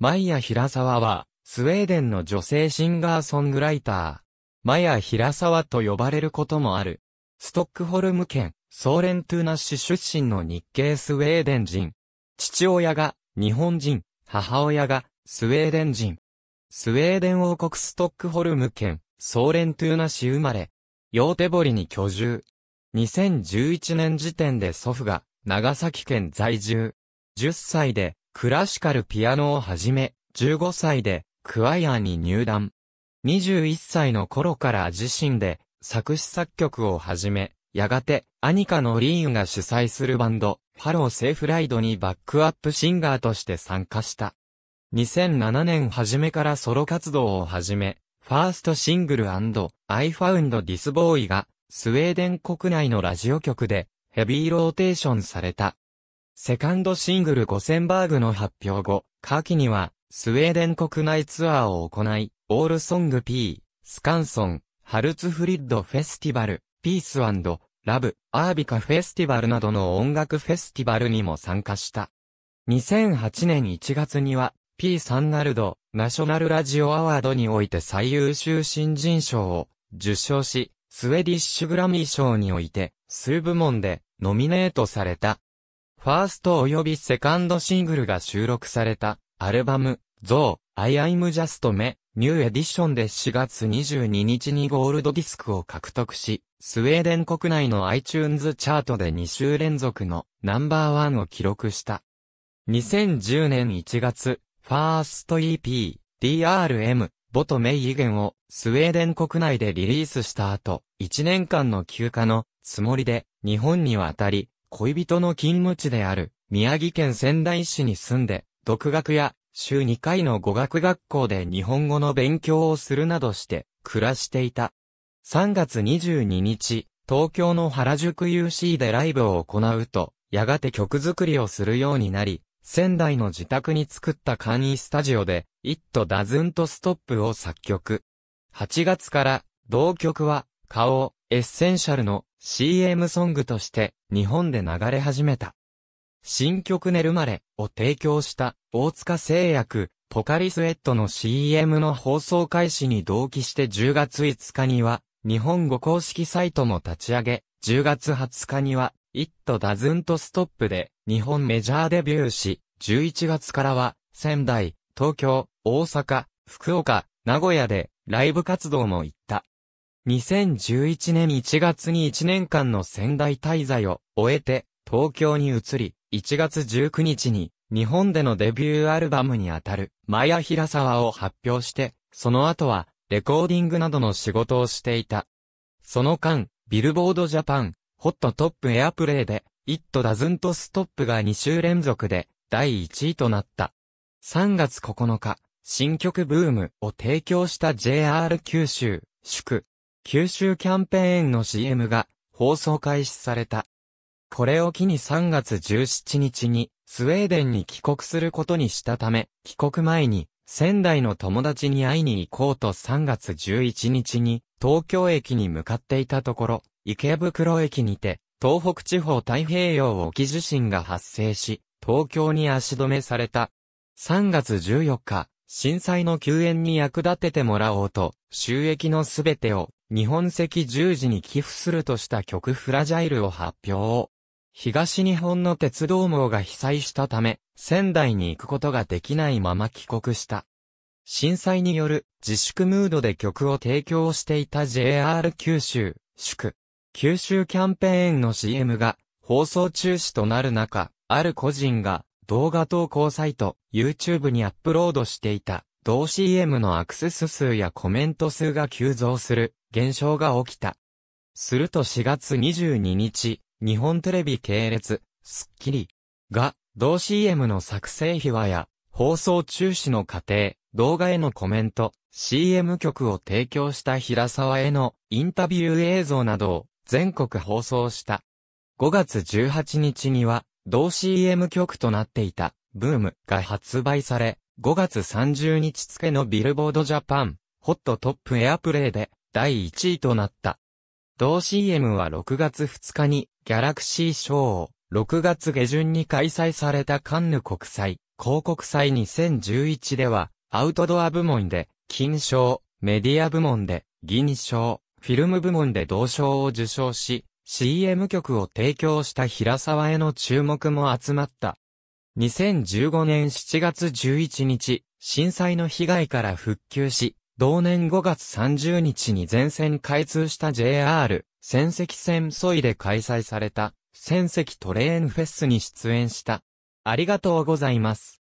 マイヤ・ヒラサワは、スウェーデンの女性シンガーソングライター。マヤ・ヒラサワと呼ばれることもある。ストックホルム県、ソーレントゥナ市出身の日系スウェーデン人。父親が日本人、母親がスウェーデン人。スウェーデン王国ストックホルム県、ソーレントゥーナ市生まれ、ヨーテボリに居住。2011年時点で祖父が長崎県在住。10歳でクラシカルピアノをはじめ、15歳でクワイアに入団。21歳の頃から自身で作詞作曲をはじめ、やがてアニカのリーンが主催するバンド、ハローセーフライドにバックアップシンガーとして参加した。2007年初めからソロ活動を始め、ファーストシングル I Found This Boy がスウェーデン国内のラジオ局でヘビーローテーションされた。セカンドシングルゴセンバーグの発表後、夏季には、スウェーデン国内ツアーを行い、オールソング P、スカンソン、ハルツフリッドフェスティバル、ピースラブ、アービカフェスティバルなどの音楽フェスティバルにも参加した。2008年1月には、P サンナルド、ナショナルラジオアワードにおいて最優秀新人賞を受賞し、スウェディッシュグラミー賞において、数部門でノミネートされた。ファースト及びセカンドシングルが収録された、アルバム、ゾー、I ア m just me、ニューエディションで4月22日にゴールドディスクを獲得し、スウェーデン国内の iTunes チャートで2週連続のナンバーワンを記録した。2010年1月、ファースト EP、DRM、ボトメイイゲンをスウェーデン国内でリリースした後、1年間の休暇のつもりで日本に渡り、恋人の勤務地である宮城県仙台市に住んで、独学や週2回の語学学校で日本語の勉強をするなどして暮らしていた。3月22日、東京の原宿 UC でライブを行うと、やがて曲作りをするようになり、仙台の自宅に作った簡易スタジオで、イットダズントストップを作曲。8月から、同曲は、顔、エッセンシャルの CM ソングとして日本で流れ始めた。新曲寝るまで」を提供した大塚製薬ポカリスエットの CM の放送開始に同期して10月5日には日本語公式サイトも立ち上げ、10月20日には It Doesn't Stop で日本メジャーデビューし、11月からは仙台、東京、大阪、福岡、名古屋でライブ活動も一2011年1月に1年間の仙台滞在を終えて東京に移り、1月19日に日本でのデビューアルバムにあたるマヤ平沢を発表して、その後はレコーディングなどの仕事をしていた。その間、ビルボードジャパン、ホットトップエアプレイで、イットダズントストップが2週連続で第1位となった。3月9日、新曲ブームを提供した JR 九州、祝。九州キャンペーンの CM が放送開始された。これを機に3月17日にスウェーデンに帰国することにしたため、帰国前に仙台の友達に会いに行こうと3月11日に東京駅に向かっていたところ、池袋駅にて東北地方太平洋沖地震が発生し、東京に足止めされた。3月14日、震災の救援に役立ててもらおうと、収益のすべてを日本赤十字に寄付するとした曲フラジャイルを発表。東日本の鉄道網が被災したため、仙台に行くことができないまま帰国した。震災による自粛ムードで曲を提供していた JR 九州、宿、九州キャンペーンの CM が放送中止となる中、ある個人が動画投稿サイト、YouTube にアップロードしていた、同 CM のアクセス数やコメント数が急増する現象が起きた。すると4月22日、日本テレビ系列、スッキリが、同 CM の作成秘話や、放送中止の過程、動画へのコメント、CM 曲を提供した平沢へのインタビュー映像などを全国放送した。5月18日には、同 CM 曲となっていた、ブームが発売され、5月30日付のビルボードジャパン、ホットトップエアプレイで、第1位となった。同 CM は6月2日にギャラクシー賞を、6月下旬に開催されたカンヌ国際広告祭2011ではアウトドア部門で金賞、メディア部門で銀賞、フィルム部門で同賞を受賞し CM 曲を提供した平沢への注目も集まった。2015年7月11日、震災の被害から復旧し、同年5月30日に全線開通した JR、仙石線ソイで開催された、仙石トレーンフェスに出演した。ありがとうございます。